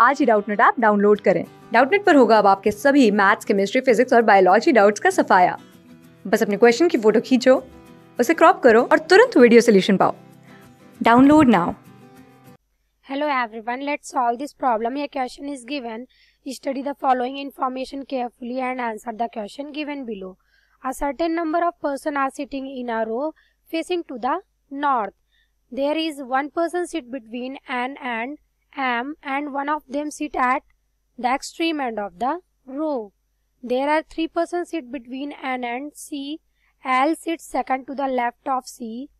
आज ही Doubtnet app download करें डाउटनेट पर होगा अब आपके सभी मैथ्स केमिस्ट्री फिजिक्स और बायोलॉजी डाउट्स का सफाया बस अपने क्वेश्चन की फोटो खींचो उसे क्रॉप करो और तुरंत वीडियो सोल्यूशन पाओ download now Hello everyone, let's solve this problem. A question is given. Study the following information carefully and answer the question given below. A certain number of person are sitting in a row facing to the north. There is one person sit between an and am and one of them sit at the extreme end of the row. There are three persons sit between N and C. L sits second to the left of C.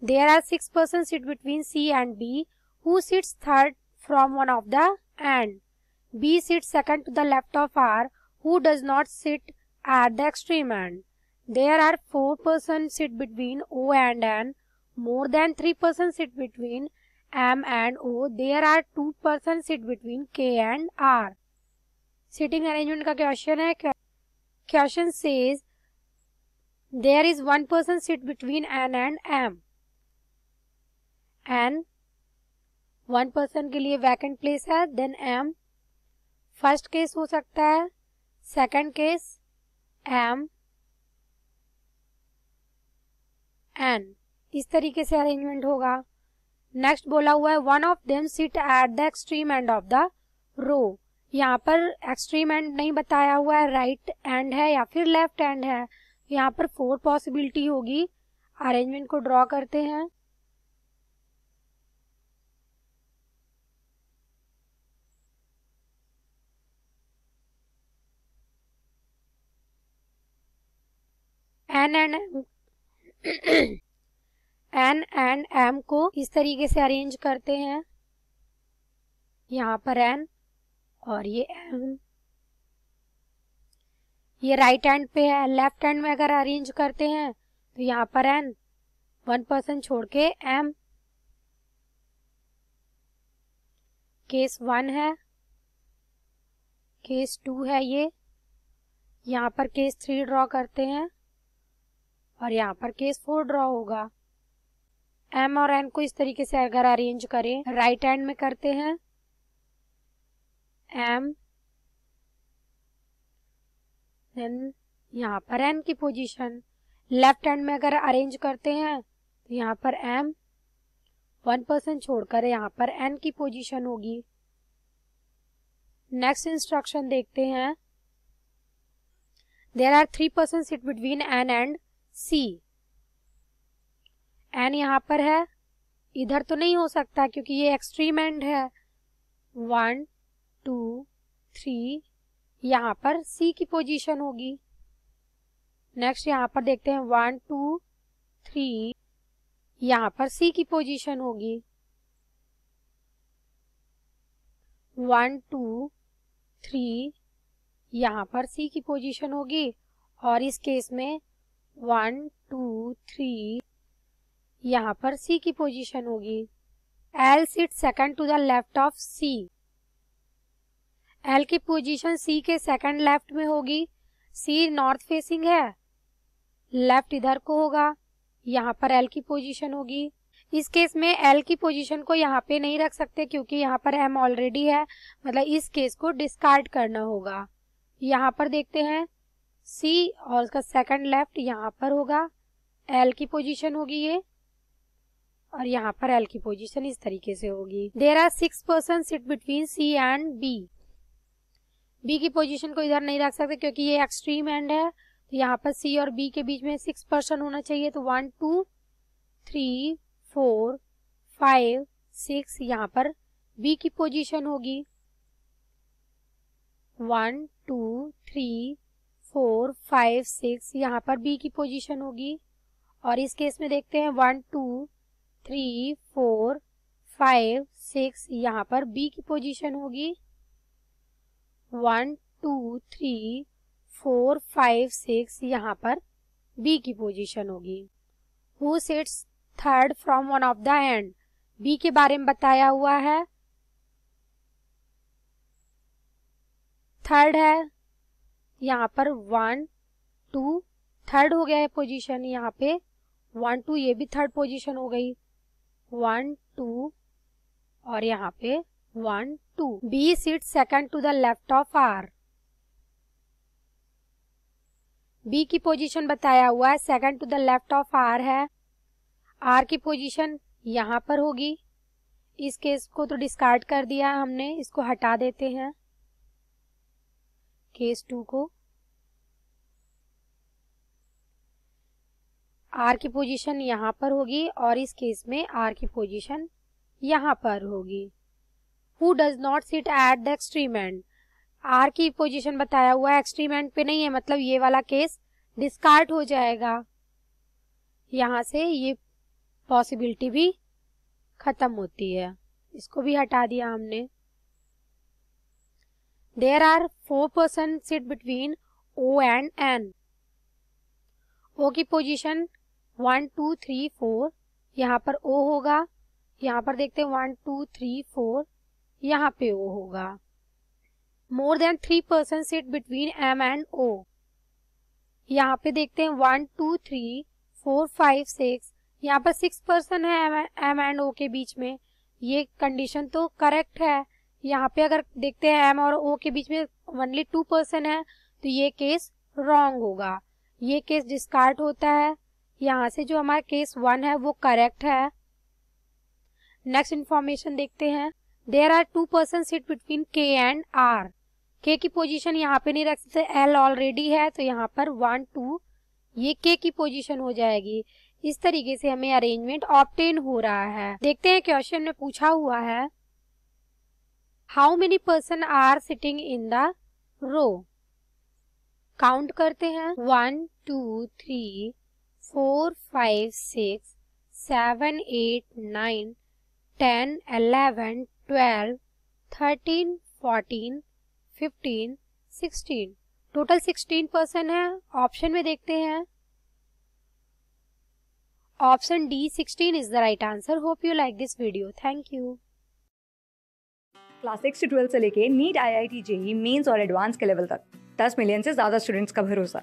There are six persons sit between C and B who sits third from one of the end. B sits second to the left of R who does not sit at the extreme end. There are four persons sit between O and N. More than three persons sit between M and O, there are two person sit between K and R. Sitting arrangement का question है Question says there is one person sit between N and M. N one person के लिए vacant place है then M first case हो सकता है second case M N इस तरीके से अरेंजमेंट होगा नेक्स्ट बोला हुआ है one of them sit at the extreme end of the row यहाँ पर एक्सट्रीम एंड नहीं बताया हुआ है राइट right एंड है या फिर लेफ्ट एंड है यहाँ पर फोर पॉसिबिलिटी होगी अरेंजमेंट को ड्रॉ करते हैं N and N and M को इस तरीके से अरेंज करते हैं यहाँ पर एन और ये एम ये राइट हैंड पे है लेफ्ट हैंड में अगर अरेंज करते हैं तो यहाँ पर एन वन परसेंट छोड़ के एम केस वन है केस टू है ये यहाँ पर केस थ्री ड्रॉ करते हैं और यहाँ पर केस फोर ड्रॉ होगा एम और एन को इस तरीके से अगर अरेंज करें राइट हैंड में करते हैं एम देन यहाँ पर एन की पोजीशन लेफ्ट हैंड में अगर अरेंज करते हैं तो यहाँ पर एम वन परसेंट छोड़कर यहाँ पर एन की पोजीशन होगी नेक्स्ट इंस्ट्रक्शन देखते हैं there are three percent sit between N and C N यहाँ पर है इधर तो नहीं हो सकता क्योंकि ये एक्सट्रीम एंड है वन टू थ्री यहाँ पर सी की पोजीशन होगी नेक्स्ट यहाँ पर देखते हैं वन टू थ्री यहाँ पर सी की पोजीशन होगी वन टू थ्री यहाँ पर सी की पोजीशन होगी और इस केस में वन टू थ्री यहाँ पर सी की पोजीशन होगी L sit second to the left of C L की पोजीशन सी के सेकंड लेफ्ट में होगी सी नॉर्थ फेसिंग है लेफ्ट इधर को होगा यहाँ पर एल की पोजीशन होगी इस केस में एल की पोजीशन को यहाँ पे नहीं रख सकते क्योंकि यहाँ पर एम ऑलरेडी है मतलब इस केस को डिस्कार्ड करना होगा यहाँ पर देखते हैं सी और उसका सेकंड लेफ्ट यहाँ पर होगा एल की पोजीशन होगी ये और यहाँ पर एल की पोजीशन इस तरीके से होगी there are six person sit between C and B B की पोजीशन को इधर नहीं रख सकते क्योंकि ये एक्सट्रीम एंड है तो यहाँ पर सी और बी के बीच में सिक्स पर्सन होना चाहिए तो one two three four five six यहाँ पर बी की पोजीशन होगी one two three four five six यहाँ पर बी की पोजीशन होगी और इस केस में देखते हैं one two three four five six यहाँ पर बी की पोजीशन होगी one two three four five six यहाँ पर बी की पोजीशन होगी who sits third from one of the end B के बारे में बताया हुआ है थर्ड है यहाँ पर वन टू थर्ड हो गया है पोजीशन यहाँ पे वन टू ये भी थर्ड पोजीशन हो गई वन टू और यहाँ पे one two B seat second to the left of R B की पोजीशन बताया हुआ है second to the left of R है आर की पोजीशन यहाँ पर होगी इस केस को तो डिस्कार्ड कर दिया हमने इसको हटा देते हैं केस टू को आर की पोजीशन यहाँ पर होगी और इस केस में आर की पोजीशन यहाँ पर होगी who does not sit at the extreme end R की पोजीशन बताया हुआ एक्सट्रीम एंड पे नहीं है मतलब ये वाला केस डिस्कार्ड हो जाएगा यहाँ से ये पॉसिबिलिटी भी खत्म होती है इसको भी हटा दिया हमने there are four person sit between O and N O की position one two three four यहाँ पर ओ होगा यहाँ पर देखते हैं वन टू थ्री फोर यहाँ पे ओ होगा more than three person sit between M and O यहाँ पे देखते हैं one two three four five six यहाँ पर सिक्स पर्सन है एम एंड ओ के बीच में ये कंडीशन तो करेक्ट है यहाँ पे अगर देखते हैं एम और ओ के बीच में ओनली टू पर्सन है तो ये केस रॉन्ग होगा ये केस डिस्कार्ड होता है यहाँ से जो हमारा केस वन है वो करेक्ट है नेक्स्ट इन्फॉर्मेशन देखते हैं there are two person sit between K and R K की पोजीशन यहाँ पे नहीं रख सकते एल ऑलरेडी है तो यहाँ पर वन टू ये के की पोजीशन हो जाएगी इस तरीके से हमें अरेंजमेंट ऑप्टेन हो रहा है देखते हैं क्वेश्चन में पूछा हुआ है how many person are sitting in the row count करते हैं one two three four five six seven eight nine ten eleven twelve thirteen fourteen fifteen sixteen total sixteen person है ऑप्शन में देखते हैं option D sixteen is the right answer hope you like this video thank you class six से twelfth से लेके NEET I I T JEE mains और advance के level तक दस मिलियन से ज्यादा स्टूडेंट्स का भरोसा